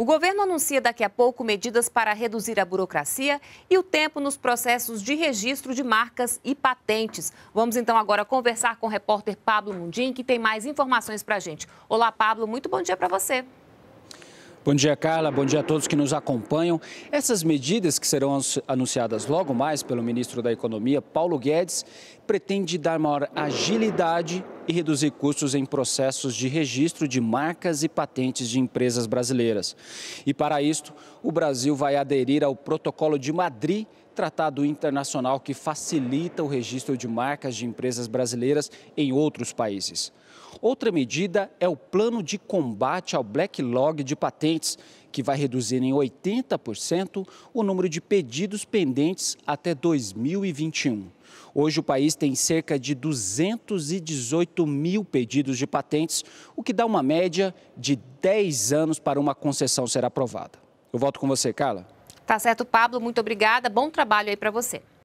O governo anuncia daqui a pouco medidas para reduzir a burocracia e o tempo nos processos de registro de marcas e patentes. Vamos então agora conversar com o repórter Pablo Mundim, que tem mais informações para a gente. Olá, Pablo, muito bom dia para você. Bom dia, Carla. Bom dia a todos que nos acompanham. Essas medidas que serão anunciadas logo mais pelo ministro da Economia, Paulo Guedes, pretende dar maior agilidade e reduzir custos em processos de registro de marcas e patentes de empresas brasileiras. E para isto, o Brasil vai aderir ao Protocolo de Madrid tratado internacional que facilita o registro de marcas de empresas brasileiras em outros países. Outra medida é o plano de combate ao backlog de patentes, que vai reduzir em 80% o número de pedidos pendentes até 2021. Hoje, o país tem cerca de 218 mil pedidos de patentes, o que dá uma média de 10 anos para uma concessão ser aprovada. Eu volto com você, Carla. Tá certo, Pablo. Muito obrigada. Bom trabalho aí para você.